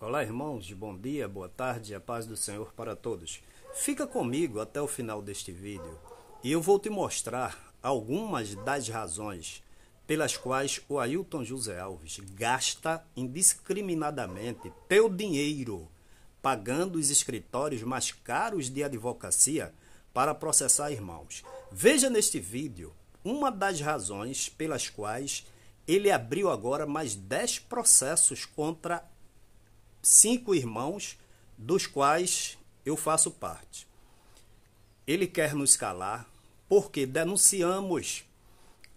Olá, irmãos, bom dia, boa tarde, a paz do Senhor para todos. Fica comigo até o final deste vídeo e eu vou te mostrar algumas das razões pelas quais o Ailton José Alves gasta indiscriminadamente teu dinheiro, pagando os escritórios mais caros de advocacia para processar irmãos. Veja neste vídeo uma das razões pelas quais ele abriu agora mais 10 processos contra cinco irmãos, dos quais eu faço parte. Ele quer nos calar porque denunciamos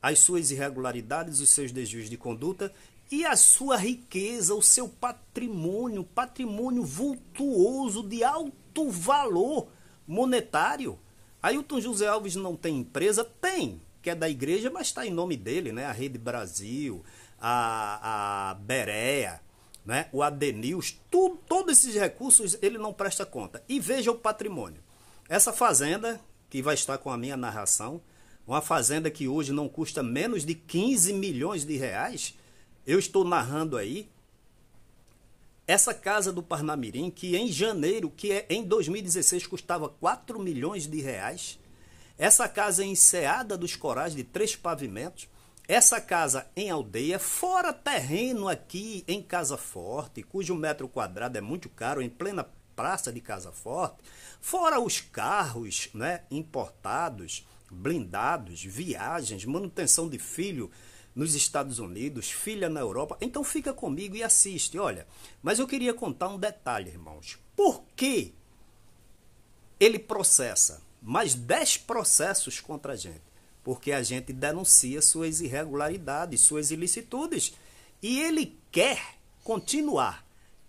as suas irregularidades, os seus desvios de conduta e a sua riqueza, o seu patrimônio, patrimônio vultuoso de alto valor monetário. Ailton José Alves não tem empresa? Tem, que é da igreja, mas está em nome dele, né? A Rede Brasil, a, a Berea, né? o ADNILS, tudo, todos esses recursos ele não presta conta. E veja o patrimônio. Essa fazenda, que vai estar com a minha narração, uma fazenda que hoje não custa menos de 15 milhões de reais, eu estou narrando aí essa casa do Parnamirim, que em janeiro, que é, em 2016 custava 4 milhões de reais, essa casa é enseada dos corais de três pavimentos, essa casa em aldeia, fora terreno aqui em Casa Forte, cujo metro quadrado é muito caro, em plena praça de Casa Forte, fora os carros né, importados, blindados, viagens, manutenção de filho nos Estados Unidos, filha na Europa. Então fica comigo e assiste, olha. Mas eu queria contar um detalhe, irmãos. Por que ele processa mais 10 processos contra a gente? porque a gente denuncia suas irregularidades, suas ilicitudes. E ele quer continuar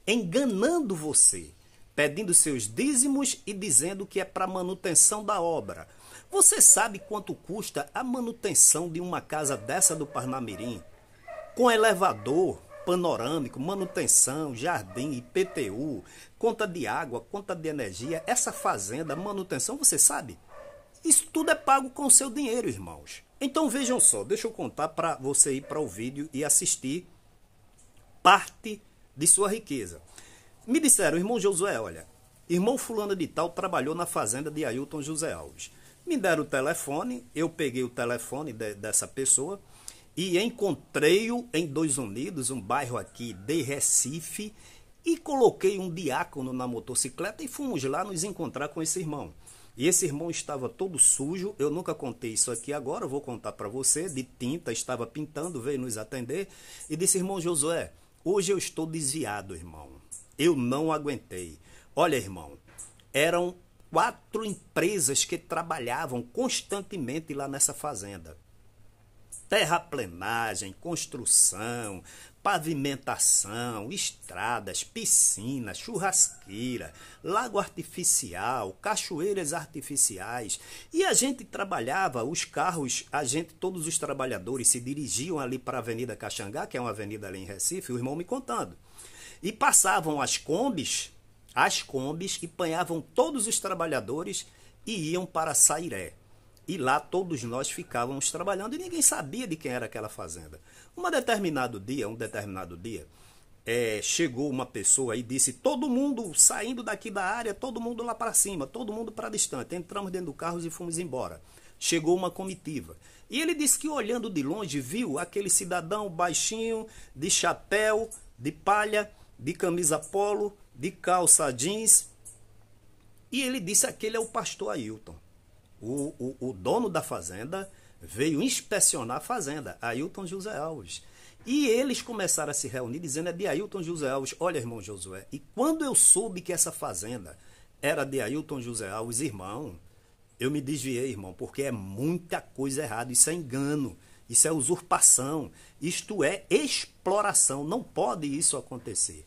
enganando você, pedindo seus dízimos e dizendo que é para manutenção da obra. Você sabe quanto custa a manutenção de uma casa dessa do Parnamirim? Com elevador, panorâmico, manutenção, jardim, IPTU, conta de água, conta de energia, essa fazenda, manutenção, você sabe? Isso tudo é pago com seu dinheiro, irmãos. Então vejam só, deixa eu contar para você ir para o vídeo e assistir parte de sua riqueza. Me disseram, irmão Josué, olha, irmão fulano de tal trabalhou na fazenda de Ailton José Alves. Me deram o telefone, eu peguei o telefone de, dessa pessoa e encontrei-o em Dois Unidos, um bairro aqui de Recife, e coloquei um diácono na motocicleta e fomos lá nos encontrar com esse irmão. E esse irmão estava todo sujo, eu nunca contei isso aqui agora, vou contar para você, de tinta, estava pintando, veio nos atender e disse: "Irmão Josué, hoje eu estou desviado, irmão. Eu não aguentei. Olha, irmão, eram quatro empresas que trabalhavam constantemente lá nessa fazenda terraplenagem, construção, pavimentação, estradas, piscinas, churrasqueira, lago artificial, cachoeiras artificiais. E a gente trabalhava, os carros, a gente, todos os trabalhadores se dirigiam ali para a Avenida Caxangá, que é uma avenida ali em Recife, o irmão me contando. E passavam as combis, as combis, e apanhavam todos os trabalhadores e iam para Sairé. E lá todos nós ficávamos trabalhando e ninguém sabia de quem era aquela fazenda. Um determinado dia, um determinado dia, é, chegou uma pessoa e disse: todo mundo saindo daqui da área, todo mundo lá para cima, todo mundo para distante. Entramos dentro do carro e fomos embora. Chegou uma comitiva. E ele disse que olhando de longe viu aquele cidadão baixinho, de chapéu, de palha, de camisa polo, de calça jeans. E ele disse: aquele é o pastor Ailton. O, o, o dono da fazenda veio inspecionar a fazenda, Ailton José Alves. E eles começaram a se reunir dizendo: é de Ailton José Alves. Olha, irmão Josué. E quando eu soube que essa fazenda era de Ailton José Alves, irmão, eu me desviei, irmão, porque é muita coisa errada. Isso é engano, isso é usurpação, isto é exploração. Não pode isso acontecer.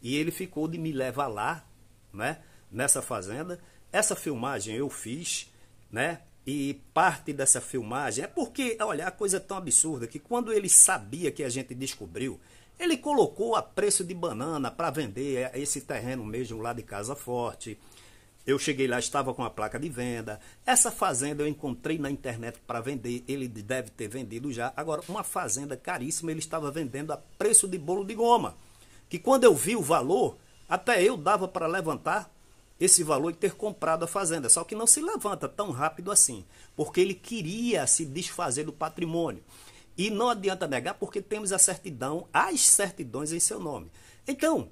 E ele ficou de me levar lá, né, nessa fazenda. Essa filmagem eu fiz né? E parte dessa filmagem é porque, olha, a coisa é tão absurda que quando ele sabia que a gente descobriu, ele colocou a preço de banana para vender esse terreno mesmo lá de Casa Forte. Eu cheguei lá, estava com a placa de venda. Essa fazenda eu encontrei na internet para vender. Ele deve ter vendido já. Agora, uma fazenda caríssima, ele estava vendendo a preço de bolo de goma. Que quando eu vi o valor, até eu dava para levantar esse valor e ter comprado a fazenda. Só que não se levanta tão rápido assim, porque ele queria se desfazer do patrimônio. E não adianta negar, porque temos a certidão, as certidões em seu nome. Então,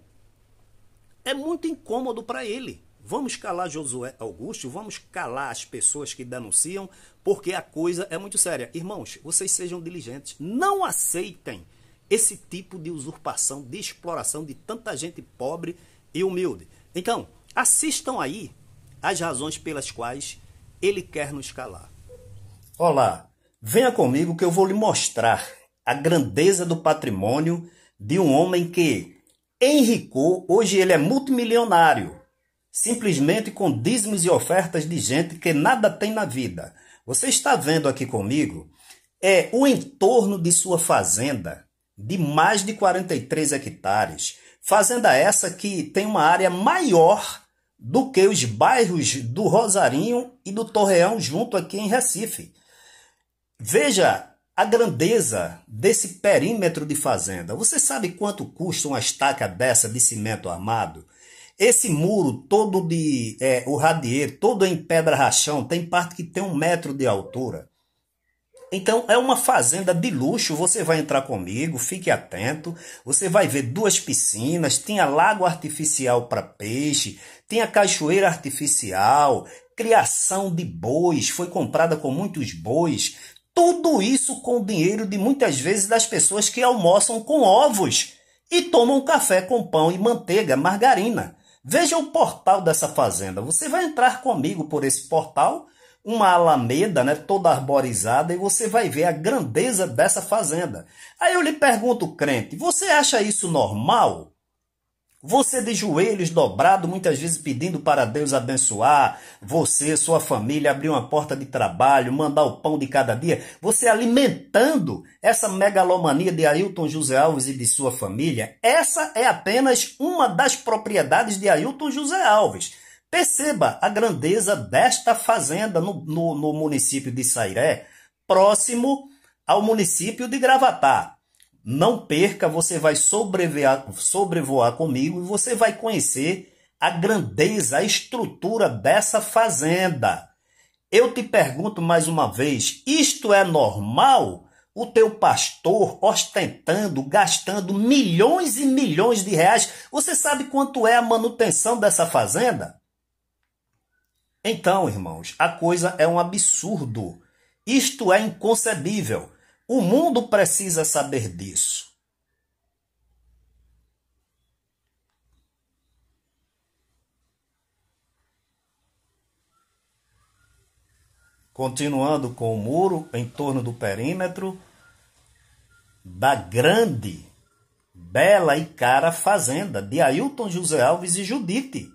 é muito incômodo para ele. Vamos calar Josué Augusto, vamos calar as pessoas que denunciam, porque a coisa é muito séria. Irmãos, vocês sejam diligentes, não aceitem esse tipo de usurpação, de exploração de tanta gente pobre e humilde. Então, Assistam aí as razões pelas quais ele quer nos calar. Olá, venha comigo que eu vou lhe mostrar a grandeza do patrimônio de um homem que enricou, hoje ele é multimilionário, simplesmente com dízimos e ofertas de gente que nada tem na vida. Você está vendo aqui comigo é o entorno de sua fazenda de mais de 43 hectares. Fazenda essa que tem uma área maior do que os bairros do Rosarinho e do Torreão junto aqui em Recife. Veja a grandeza desse perímetro de fazenda. Você sabe quanto custa uma estaca dessa de cimento armado? Esse muro todo de é, o radier, todo em pedra rachão, tem parte que tem um metro de altura. Então é uma fazenda de luxo, você vai entrar comigo, fique atento. Você vai ver duas piscinas, tem lago artificial para peixe, tem a cachoeira artificial, criação de bois, foi comprada com muitos bois. Tudo isso com dinheiro de muitas vezes das pessoas que almoçam com ovos e tomam café com pão e manteiga, margarina. Veja o portal dessa fazenda. Você vai entrar comigo por esse portal uma alameda, né, toda arborizada, e você vai ver a grandeza dessa fazenda. Aí eu lhe pergunto, crente, você acha isso normal? Você de joelhos dobrado, muitas vezes pedindo para Deus abençoar você, sua família, abrir uma porta de trabalho, mandar o pão de cada dia. Você alimentando essa megalomania de Ailton José Alves e de sua família. Essa é apenas uma das propriedades de Ailton José Alves. Perceba a grandeza desta fazenda no, no, no município de Sairé, próximo ao município de Gravatá. Não perca, você vai sobrevoar, sobrevoar comigo e você vai conhecer a grandeza, a estrutura dessa fazenda. Eu te pergunto mais uma vez: isto é normal? O teu pastor ostentando, gastando milhões e milhões de reais. Você sabe quanto é a manutenção dessa fazenda? Então, irmãos, a coisa é um absurdo. Isto é inconcebível. O mundo precisa saber disso. Continuando com o muro em torno do perímetro da grande, bela e cara fazenda de Ailton José Alves e Judite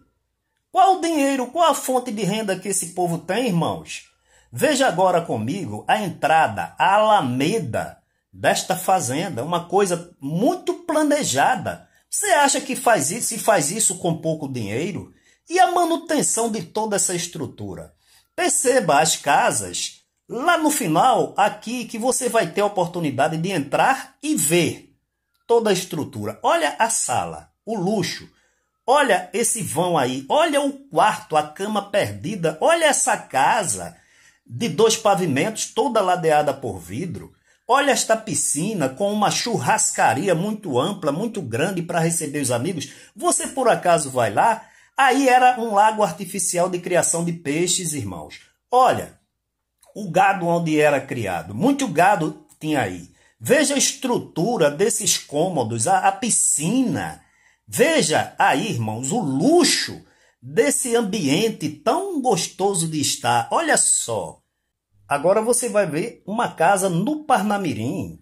qual o dinheiro, qual a fonte de renda que esse povo tem, irmãos? Veja agora comigo a entrada, a alameda desta fazenda, uma coisa muito planejada. Você acha que faz isso, e faz isso com pouco dinheiro? E a manutenção de toda essa estrutura? Perceba as casas lá no final aqui que você vai ter a oportunidade de entrar e ver toda a estrutura. Olha a sala, o luxo. Olha esse vão aí, olha o quarto, a cama perdida, olha essa casa de dois pavimentos toda ladeada por vidro. Olha esta piscina com uma churrascaria muito ampla, muito grande para receber os amigos. Você por acaso vai lá? Aí era um lago artificial de criação de peixes, irmãos. Olha, o gado onde era criado, muito gado tinha aí. Veja a estrutura desses cômodos, a, a piscina Veja aí, irmãos, o luxo desse ambiente tão gostoso de estar. Olha só. Agora você vai ver uma casa no Parnamirim.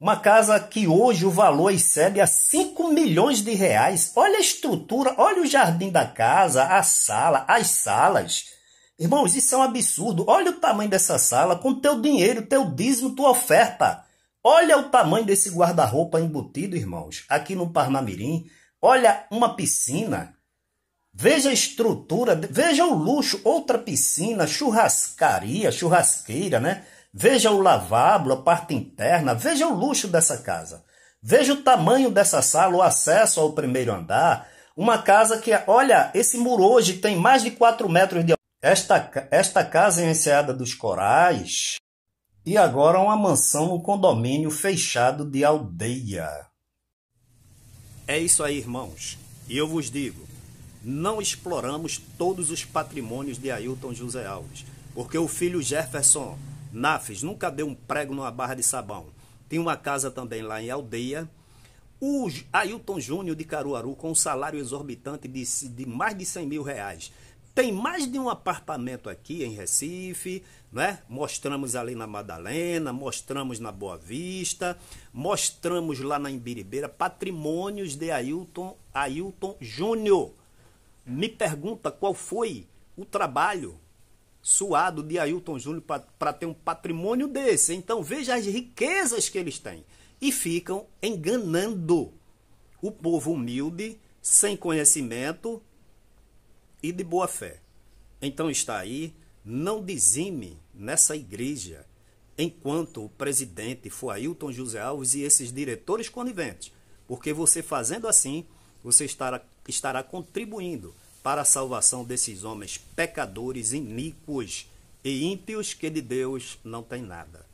Uma casa que hoje o valor excede a 5 milhões de reais. Olha a estrutura, olha o jardim da casa, a sala, as salas. Irmãos, isso é um absurdo. Olha o tamanho dessa sala, com teu dinheiro, teu dízimo, tua oferta. Olha o tamanho desse guarda-roupa embutido, irmãos, aqui no Parnamirim. Olha uma piscina. Veja a estrutura, veja o luxo, outra piscina, churrascaria, churrasqueira, né? Veja o lavabo, a parte interna, veja o luxo dessa casa. Veja o tamanho dessa sala, o acesso ao primeiro andar. Uma casa que, olha, esse muro hoje tem mais de 4 metros de esta, esta casa é enseada dos corais e agora uma mansão um condomínio fechado de aldeia. É isso aí, irmãos. E eu vos digo, não exploramos todos os patrimônios de Ailton José Alves, porque o filho Jefferson Nafes nunca deu um prego numa barra de sabão. Tinha uma casa também lá em Aldeia. O Ailton Júnior de Caruaru, com um salário exorbitante de, de mais de 100 mil reais, tem mais de um apartamento aqui em Recife, né? Mostramos ali na Madalena, mostramos na Boa Vista, mostramos lá na Imbiribeira patrimônios de Ailton, Ailton Júnior. Me pergunta qual foi o trabalho suado de Ailton Júnior para ter um patrimônio desse. Então veja as riquezas que eles têm e ficam enganando o povo humilde, sem conhecimento e de boa fé. Então está aí não dizime nessa igreja enquanto o presidente for Ailton José Alves e esses diretores coniventes, porque você fazendo assim, você estará, estará contribuindo para a salvação desses homens pecadores, iníquos e ímpios que de Deus não tem nada.